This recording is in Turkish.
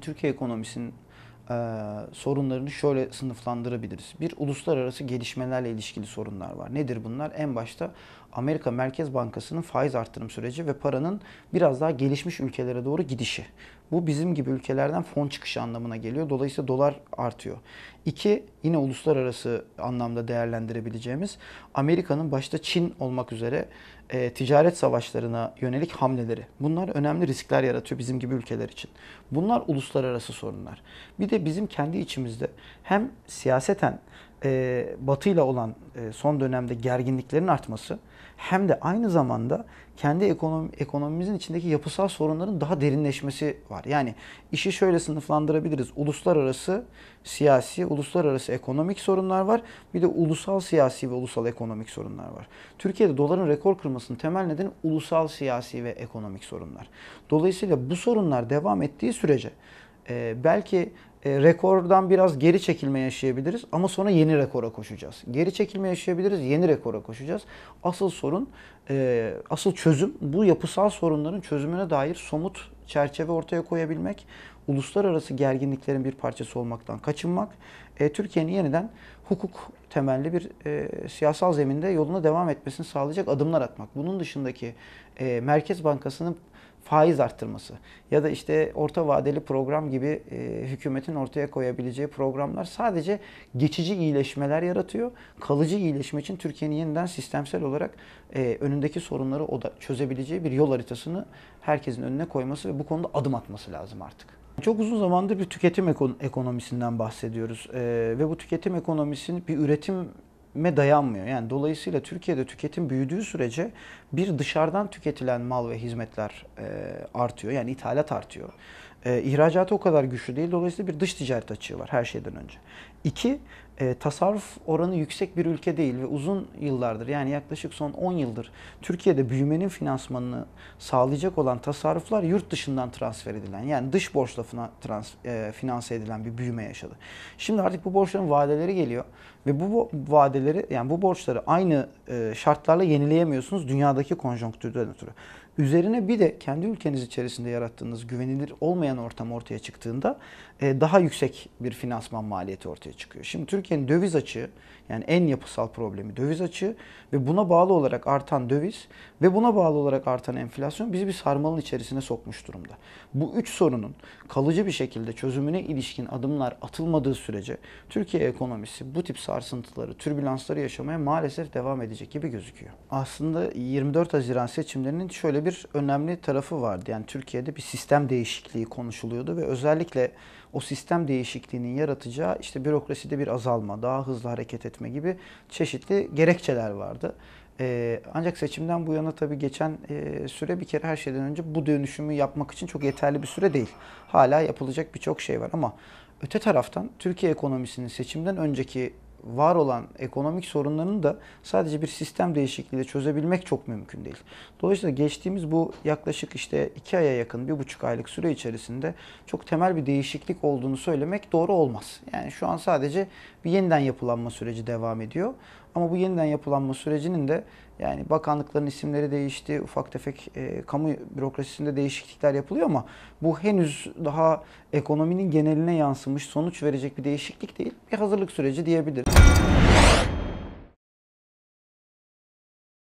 Türkiye ekonomisinin e, sorunlarını şöyle sınıflandırabiliriz. Bir, uluslararası gelişmelerle ilişkili sorunlar var. Nedir bunlar? En başta Amerika Merkez Bankası'nın faiz artırım süreci ve paranın biraz daha gelişmiş ülkelere doğru gidişi. Bu bizim gibi ülkelerden fon çıkışı anlamına geliyor. Dolayısıyla dolar artıyor. İki, yine uluslararası anlamda değerlendirebileceğimiz Amerika'nın başta Çin olmak üzere e, ticaret savaşlarına yönelik hamleleri. Bunlar önemli riskler yaratıyor bizim gibi ülkeler için. Bunlar uluslararası sorunlar. Bir de bizim kendi içimizde hem siyaseten e, Batı ile olan e, son dönemde gerginliklerin artması hem de aynı zamanda kendi ekonomi, ekonomimizin içindeki yapısal sorunların daha derinleşmesi var. Yani işi şöyle sınıflandırabiliriz. Uluslararası siyasi, uluslararası ekonomik sorunlar var. Bir de ulusal siyasi ve ulusal ekonomik sorunlar var. Türkiye'de doların rekor kırmasının temel nedeni ulusal siyasi ve ekonomik sorunlar. Dolayısıyla bu sorunlar devam ettiği sürece e, belki e, rekordan biraz geri çekilme yaşayabiliriz ama sonra yeni rekora koşacağız. Geri çekilme yaşayabiliriz, yeni rekora koşacağız. Asıl sorun, e, asıl çözüm bu yapısal sorunların çözümüne dair somut çerçeve ortaya koyabilmek, uluslararası gerginliklerin bir parçası olmaktan kaçınmak, e, Türkiye'nin yeniden hukuk temelli bir e, siyasal zeminde yoluna devam etmesini sağlayacak adımlar atmak. Bunun dışındaki e, Merkez Bankası'nın faiz arttırması ya da işte orta vadeli program gibi e, hükümetin ortaya koyabileceği programlar sadece geçici iyileşmeler yaratıyor. Kalıcı iyileşme için Türkiye'nin yeniden sistemsel olarak e, önündeki sorunları o da çözebileceği bir yol haritasını herkesin önüne koyması ve bu konuda adım atması lazım artık. Çok uzun zamandır bir tüketim ekonomisinden bahsediyoruz ee, ve bu tüketim ekonomisinin bir üretime dayanmıyor. Yani dolayısıyla Türkiye'de tüketim büyüdüğü sürece bir dışarıdan tüketilen mal ve hizmetler e, artıyor. Yani ithalat artıyor. E, ihracatı o kadar güçlü değil. Dolayısıyla bir dış ticaret açığı var her şeyden önce. İki, e, tasarruf oranı yüksek bir ülke değil ve uzun yıllardır yani yaklaşık son 10 yıldır Türkiye'de büyümenin finansmanını sağlayacak olan tasarruflar yurt dışından transfer edilen yani dış borçla trans, e, finanse edilen bir büyüme yaşadı. Şimdi artık bu borçların vadeleri geliyor ve bu vadeleri yani bu borçları aynı e, şartlarla yenileyemiyorsunuz dünyada dünyadaki konjonktürden ötürü. Üzerine bir de kendi ülkeniz içerisinde yarattığınız güvenilir olmayan ortam ortaya çıktığında e, daha yüksek bir finansman maliyeti ortaya çıkıyor. Şimdi Türkiye'nin döviz açığı yani en yapısal problemi döviz açığı ve buna bağlı olarak artan döviz ve buna bağlı olarak artan enflasyon bizi bir sarmalın içerisine sokmuş durumda. Bu üç sorunun kalıcı bir şekilde çözümüne ilişkin adımlar atılmadığı sürece Türkiye ekonomisi bu tip sarsıntıları, türbülansları yaşamaya maalesef devam edecek gibi gözüküyor. Aslında 24 Haziran seçimlerinin şöyle şöyle bir önemli tarafı vardı. Yani Türkiye'de bir sistem değişikliği konuşuluyordu ve özellikle o sistem değişikliğinin yaratacağı işte bürokraside bir azalma, daha hızlı hareket etme gibi çeşitli gerekçeler vardı. Ee, ancak seçimden bu yana tabii geçen e, süre bir kere her şeyden önce bu dönüşümü yapmak için çok yeterli bir süre değil. Hala yapılacak birçok şey var ama öte taraftan Türkiye ekonomisinin seçimden önceki var olan ekonomik sorunlarını da sadece bir sistem değişikliğiyle çözebilmek çok mümkün değil. Dolayısıyla geçtiğimiz bu yaklaşık işte iki aya yakın, bir buçuk aylık süre içerisinde çok temel bir değişiklik olduğunu söylemek doğru olmaz. Yani şu an sadece bir yeniden yapılanma süreci devam ediyor. Ama bu yeniden yapılanma sürecinin de yani bakanlıkların isimleri değişti, ufak tefek e, kamu bürokrasisinde değişiklikler yapılıyor ama bu henüz daha ekonominin geneline yansımış, sonuç verecek bir değişiklik değil, bir hazırlık süreci diyebiliriz.